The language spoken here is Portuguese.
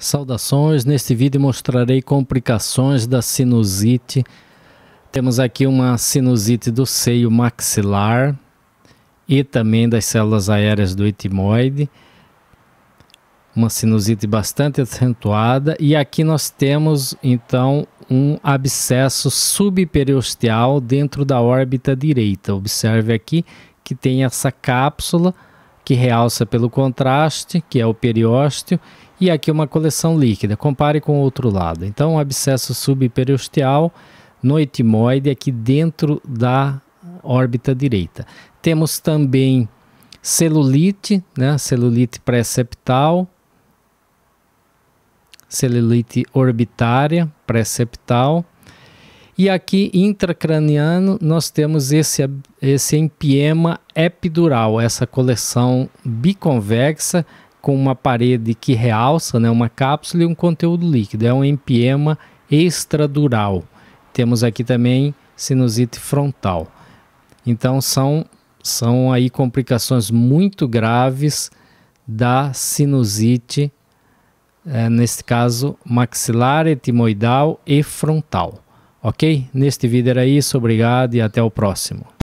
Saudações, neste vídeo mostrarei complicações da sinusite. Temos aqui uma sinusite do seio maxilar e também das células aéreas do etimoide. Uma sinusite bastante acentuada e aqui nós temos então um abscesso subperiosteal dentro da órbita direita. Observe aqui que tem essa cápsula que realça pelo contraste, que é o periósteo, e aqui uma coleção líquida. Compare com o outro lado. Então, um abscesso subperiosteal no etimoide aqui dentro da órbita direita. Temos também celulite, né? celulite pré-septal, celulite orbitária pré-septal. E aqui intracraniano nós temos esse, esse empiema epidural, essa coleção biconvexa com uma parede que realça, né, uma cápsula e um conteúdo líquido. É um empiema extradural. Temos aqui também sinusite frontal. Então são são aí complicações muito graves da sinusite, é, neste caso maxilar, etimoidal e frontal. Ok? Neste vídeo era isso, obrigado e até o próximo.